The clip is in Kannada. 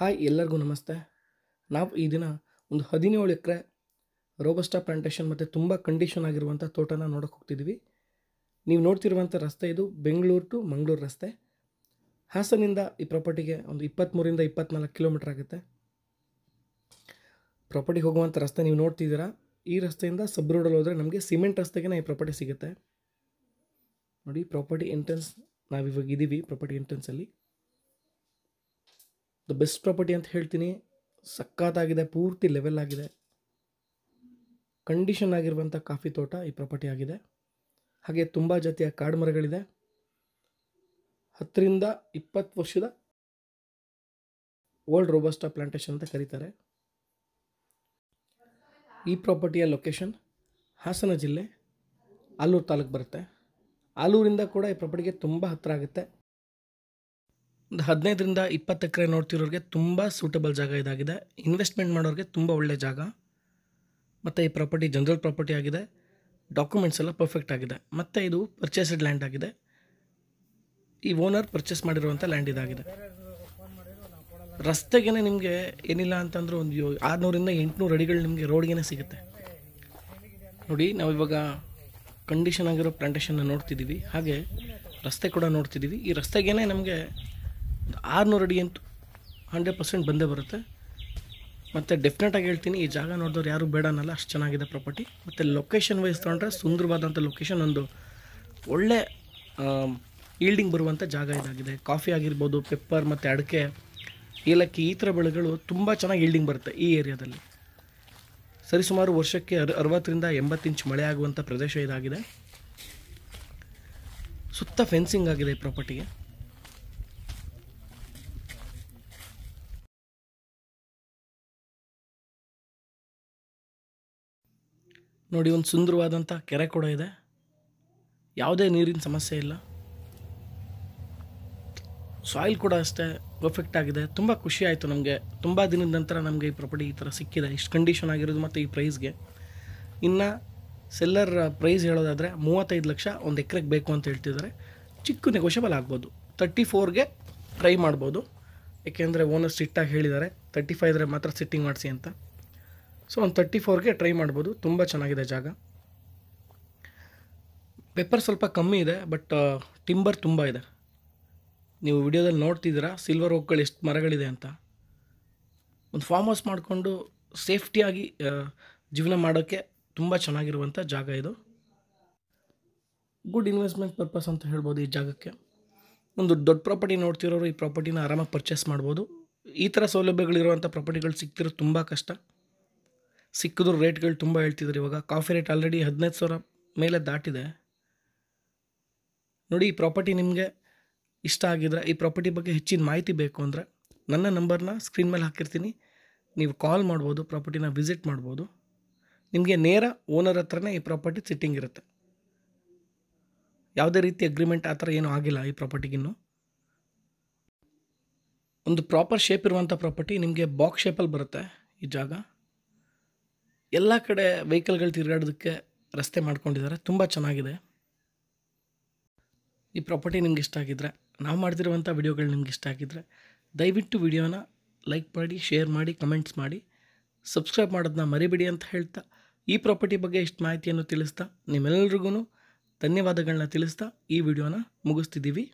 ಹಾಯ್ ಎಲ್ಲರಿಗೂ ನಮಸ್ತೆ ನಾವು ಈ ದಿನ ಒಂದು ಹದಿನೇಳು ಎಕರೆ ರೋಬಸ್ಟಾ ಪ್ಲಾಂಟೇಶನ್ ಮತ್ತು ತುಂಬ ಕಂಡೀಷನ್ ಆಗಿರುವಂಥ ತೋಟನ ನೋಡೋಕೆ ಹೋಗ್ತಿದ್ವಿ ನೀವು ನೋಡ್ತಿರುವಂಥ ರಸ್ತೆ ಇದು ಬೆಂಗಳೂರು ಟು ಮಂಗಳೂರು ರಸ್ತೆ ಹಾಸನಿಂದ ಈ ಪ್ರಾಪರ್ಟಿಗೆ ಒಂದು ಇಪ್ಪತ್ತ್ಮೂರಿಂದ ಇಪ್ಪತ್ನಾಲ್ಕು ಕಿಲೋಮೀಟ್ರ್ ಆಗುತ್ತೆ ಪ್ರಾಪರ್ಟಿಗೆ ಹೋಗುವಂಥ ರಸ್ತೆ ನೀವು ನೋಡ್ತಿದ್ದೀರಾ ಈ ರಸ್ತೆಯಿಂದ ಸಬ್ ರೋಡಲ್ಲಿ ಹೋದರೆ ನಮಗೆ ಸಿಮೆಂಟ್ ರಸ್ತೆಗೆ ಈ ಪ್ರಾಪರ್ಟಿ ಸಿಗುತ್ತೆ ನೋಡಿ ಪ್ರಾಪರ್ಟಿ ಎಂಟ್ರೆನ್ಸ್ ನಾವಿವಾಗ ಇದ್ದೀವಿ ಪ್ರಾಪರ್ಟಿ ಎಂಟ್ರೆನ್ಸಲ್ಲಿ ದ ಬೆಸ್ಟ್ ಪ್ರಾಪರ್ಟಿ ಅಂತ ಹೇಳ್ತೀನಿ ಸಕ್ಕತ್ತಾಗಿದೆ ಪೂರ್ತಿ ಲೆವೆಲ್ ಆಗಿದೆ ಕಂಡೀಷನ್ ಆಗಿರುವಂಥ ಕಾಫಿ ತೋಟ ಈ ಪ್ರಾಪರ್ಟಿ ಆಗಿದೆ ಹಾಗೆ ತುಂಬ ಜಾತಿಯ ಕಾಡು ಮರಗಳಿದೆ ಹತ್ತರಿಂದ ಇಪ್ಪತ್ತು ವರ್ಷದ ಓಲ್ಡ್ ರೋಬಸ್ಟಾ ಪ್ಲಾಂಟೇಶನ್ ಅಂತ ಕರೀತಾರೆ ಈ ಪ್ರಾಪರ್ಟಿಯ ಲೊಕೇಶನ್ ಹಾಸನ ಜಿಲ್ಲೆ ಆಲೂರು ತಾಲೂಕು ಬರುತ್ತೆ ಆಲೂರಿಂದ ಕೂಡ ಈ ಪ್ರಾಪರ್ಟಿಗೆ ತುಂಬ ಹತ್ತಿರ ಆಗುತ್ತೆ ಒಂದು ಹದಿನೈದರಿಂದ ಇಪ್ಪತ್ತು ಎಕರೆ ನೋಡ್ತಿರೋರಿಗೆ ತುಂಬ ಸೂಟಬಲ್ ಜಾಗ ಇದಾಗಿದೆ ಇನ್ವೆಸ್ಟ್ಮೆಂಟ್ ಮಾಡೋರಿಗೆ ತುಂಬ ಒಳ್ಳೆಯ ಜಾಗ ಮತ್ತು ಈ ಪ್ರಾಪರ್ಟಿ ಜನರಲ್ ಪ್ರಾಪರ್ಟಿ ಆಗಿದೆ ಡಾಕ್ಯುಮೆಂಟ್ಸ್ ಎಲ್ಲ ಪರ್ಫೆಕ್ಟ್ ಆಗಿದೆ ಮತ್ತು ಇದು ಪರ್ಚೇಸ್ಡ್ ಲ್ಯಾಂಡ್ ಆಗಿದೆ ಈ ಓನರ್ ಪರ್ಚೇಸ್ ಮಾಡಿರುವಂಥ ಲ್ಯಾಂಡ್ ಇದಾಗಿದೆ ರಸ್ತೆಗೇನೆ ನಿಮಗೆ ಏನಿಲ್ಲ ಅಂತಂದ್ರೆ ಒಂದು ಆರುನೂರಿಂದ ಎಂಟುನೂರು ಅಡಿಗಳು ನಿಮಗೆ ರೋಡ್ಗೇನೆ ಸಿಗುತ್ತೆ ನೋಡಿ ನಾವು ಇವಾಗ ಕಂಡೀಷನ್ ಆಗಿರೋ ಪ್ಲಾಂಟೇಷನ್ನ ನೋಡ್ತಿದ್ದೀವಿ ಹಾಗೆ ರಸ್ತೆ ಕೂಡ ನೋಡ್ತಿದ್ದೀವಿ ಈ ರಸ್ತೆಗೇನೆ ನಮಗೆ ಆರುನೂರು ಅಡಿ ಅಂತೂ ಹಂಡ್ರೆಡ್ ಪರ್ಸೆಂಟ್ ಬಂದೇ ಬರುತ್ತೆ ಮತ್ತು ಡೆಫಿನೆಟಾಗಿ ಹೇಳ್ತೀನಿ ಈ ಜಾಗ ನೋಡಿದವ್ರು ಯಾರೂ ಬೇಡ ಅನ್ನಲ್ಲ ಅಷ್ಟು ಚೆನ್ನಾಗಿದೆ ಪ್ರಾಪರ್ಟಿ ಮತ್ತು ಲೊಕೇಶನ್ ವೈಸ್ ತೊಗೊಂಡ್ರೆ ಸುಂದರವಾದಂಥ ಲೊಕೇಶನ್ ಒಂದು ಒಳ್ಳೆ ಈಲ್ಡಿಂಗ್ ಬರುವಂಥ ಜಾಗ ಇದಾಗಿದೆ ಕಾಫಿ ಆಗಿರ್ಬೋದು ಪೆಪ್ಪರ್ ಮತ್ತು ಅಡಿಕೆ ಏಲಕ್ಕಿ ಈ ಥರ ಬೆಳೆಗಳು ತುಂಬ ಚೆನ್ನಾಗಿ ಈಲ್ಡಿಂಗ್ ಬರುತ್ತೆ ಈ ಏರಿಯಾದಲ್ಲಿ ಸರಿಸುಮಾರು ವರ್ಷಕ್ಕೆ ಅರ್ ಅರವತ್ತರಿಂದ ಎಂಬತ್ತು ಇಂಚ್ ಮಳೆ ಆಗುವಂಥ ಪ್ರದೇಶ ಇದಾಗಿದೆ ಸುತ್ತ ಫೆನ್ಸಿಂಗ್ ಆಗಿದೆ ಈ ಪ್ರಾಪರ್ಟಿಗೆ ನೋಡಿ ಒಂದು ಸುಂದರವಾದಂಥ ಕೆರೆ ಕೂಡ ಇದೆ ಯಾವುದೇ ನೀರಿನ ಸಮಸ್ಯೆ ಇಲ್ಲ ಸಾಯಿಲ್ ಕೂಡ ಅಷ್ಟೇ ಪರ್ಫೆಕ್ಟ್ ಆಗಿದೆ ತುಂಬ ಖುಷಿ ಆಯಿತು ನಮಗೆ ತುಂಬ ದಿನದ ನಂತರ ನಮಗೆ ಈ ಪ್ರಾಪರ್ಟಿ ಈ ಥರ ಸಿಕ್ಕಿದೆ ಇಷ್ಟು ಕಂಡೀಷನ್ ಆಗಿರೋದು ಮತ್ತು ಈ ಪ್ರೈಸ್ಗೆ ಇನ್ನು ಸೆಲ್ಲರ್ ಪ್ರೈಸ್ ಹೇಳೋದಾದರೆ ಮೂವತ್ತೈದು ಲಕ್ಷ ಒಂದು ಎಕರೆಗೆ ಬೇಕು ಅಂತ ಹೇಳ್ತಿದ್ದಾರೆ ಚಿಕ್ಕ ನೆಗೋಷಿಯಬಲ್ ಆಗ್ಬೋದು ತರ್ಟಿ ಫೋರ್ಗೆ ಟ್ರೈ ಮಾಡ್ಬೋದು ಏಕೆಂದರೆ ಓನರ್ ಸ್ಟ್ರಿಕ್ಟಾಗಿ ಹೇಳಿದ್ದಾರೆ ತರ್ಟಿ ಇದ್ರೆ ಮಾತ್ರ ಸಿಟ್ಟಿಂಗ್ ಮಾಡಿಸಿ ಅಂತ ಸೊ ಒಂದು ತರ್ಟಿ ಫೋರ್ಗೆ ಟ್ರೈ ಮಾಡ್ಬೋದು ತುಂಬ ಚೆನ್ನಾಗಿದೆ ಜಾಗ ಪೆಪ್ಪರ್ ಸ್ವಲ್ಪ ಕಮ್ಮಿ ಇದೆ ಬಟ್ ಟಿಂಬರ್ ತುಂಬ ಇದೆ ನೀವು ವಿಡಿಯೋದಲ್ಲಿ ನೋಡ್ತಿದ್ದೀರಾ ಸಿಲ್ವರ್ ಓಕ್ಗಳು ಎಷ್ಟು ಮರಗಳಿದೆ ಅಂತ ಒಂದು ಫಾರ್ಮ್ ಹೌಸ್ ಮಾಡಿಕೊಂಡು ಸೇಫ್ಟಿಯಾಗಿ ಜೀವನ ಮಾಡೋಕ್ಕೆ ತುಂಬ ಚೆನ್ನಾಗಿರುವಂಥ ಜಾಗ ಇದು ಗುಡ್ ಇನ್ವೆಸ್ಟ್ಮೆಂಟ್ ಪರ್ಪಸ್ ಅಂತ ಹೇಳ್ಬೋದು ಈ ಜಾಗಕ್ಕೆ ಒಂದು ದೊಡ್ಡ ಪ್ರಾಪರ್ಟಿ ನೋಡ್ತಿರೋರು ಈ ಪ್ರಾಪರ್ಟಿನ ಆರಾಮಾಗಿ ಪರ್ಚೇಸ್ ಮಾಡ್ಬೋದು ಈ ಥರ ಸೌಲಭ್ಯಗಳಿರುವಂಥ ಪ್ರಾಪರ್ಟಿಗಳು ಸಿಗ್ತಿರೋದು ತುಂಬ ಕಷ್ಟ ಸಿಕ್ಕಿದ್ರು ರೇಟ್ಗಳು ತುಂಬ ಹೇಳ್ತಿದ್ರು ಇವಾಗ ಕಾಫಿ ರೇಟ್ ಆಲ್ರೆಡಿ ಹದಿನೈದು ಸಾವಿರ ಮೇಲೆ ದಾಟಿದೆ ನೋಡಿ ಈ ಪ್ರಾಪರ್ಟಿ ನಿಮಗೆ ಇಷ್ಟ ಆಗಿದ್ರೆ ಈ ಪ್ರಾಪರ್ಟಿ ಬಗ್ಗೆ ಹೆಚ್ಚಿನ ಮಾಹಿತಿ ಬೇಕು ಅಂದರೆ ನನ್ನ ನಂಬರ್ನ ಸ್ಕ್ರೀನ್ ಮೇಲೆ ಹಾಕಿರ್ತೀನಿ ನೀವು ಕಾಲ್ ಮಾಡ್ಬೋದು ಪ್ರಾಪರ್ಟಿನ ವಿಸಿಟ್ ಮಾಡ್ಬೋದು ನಿಮಗೆ ನೇರ ಓನರ್ ಹತ್ರನೇ ಈ ಪ್ರಾಪರ್ಟಿ ಸಿಟ್ಟಿಂಗ್ ಇರುತ್ತೆ ಯಾವುದೇ ರೀತಿ ಅಗ್ರಿಮೆಂಟ್ ಆ ಥರ ಏನೂ ಆಗಿಲ್ಲ ಈ ಪ್ರಾಪರ್ಟಿಗಿನ್ನೂ ಒಂದು ಪ್ರಾಪರ್ ಶೇಪ್ ಇರುವಂಥ ಪ್ರಾಪರ್ಟಿ ನಿಮಗೆ ಬಾಕ್ಸ್ ಶೇಪಲ್ಲಿ ಬರುತ್ತೆ ಈ ಜಾಗ ಎಲ್ಲ ಕಡೆ ವೆಹಿಕಲ್ಗಳು ತಿರುಗಾಡೋದಕ್ಕೆ ರಸ್ತೆ ಮಾಡ್ಕೊಂಡಿದ್ದಾರೆ ತುಂಬ ಚೆನ್ನಾಗಿದೆ ಈ ಪ್ರಾಪರ್ಟಿ ನಿಮ್ಗೆ ಇಷ್ಟ ಆಗಿದ್ರೆ ನಾವು ಮಾಡ್ತಿರುವಂಥ ವಿಡಿಯೋಗಳು ನಿಮ್ಗೆ ಇಷ್ಟ ಆಗಿದ್ರೆ ದಯವಿಟ್ಟು ವಿಡಿಯೋನ ಲೈಕ್ ಮಾಡಿ ಶೇರ್ ಮಾಡಿ ಕಮೆಂಟ್ಸ್ ಮಾಡಿ ಸಬ್ಸ್ಕ್ರೈಬ್ ಮಾಡೋದನ್ನ ಮರಿಬಿಡಿ ಅಂತ ಹೇಳ್ತಾ ಈ ಪ್ರಾಪರ್ಟಿ ಬಗ್ಗೆ ಇಷ್ಟು ಮಾಹಿತಿಯನ್ನು ತಿಳಿಸ್ತಾ ನಿಮ್ಮೆಲ್ಲರಿಗೂ ಧನ್ಯವಾದಗಳನ್ನ ತಿಳಿಸ್ತಾ ಈ ವಿಡಿಯೋನ ಮುಗಿಸ್ತಿದ್ದೀವಿ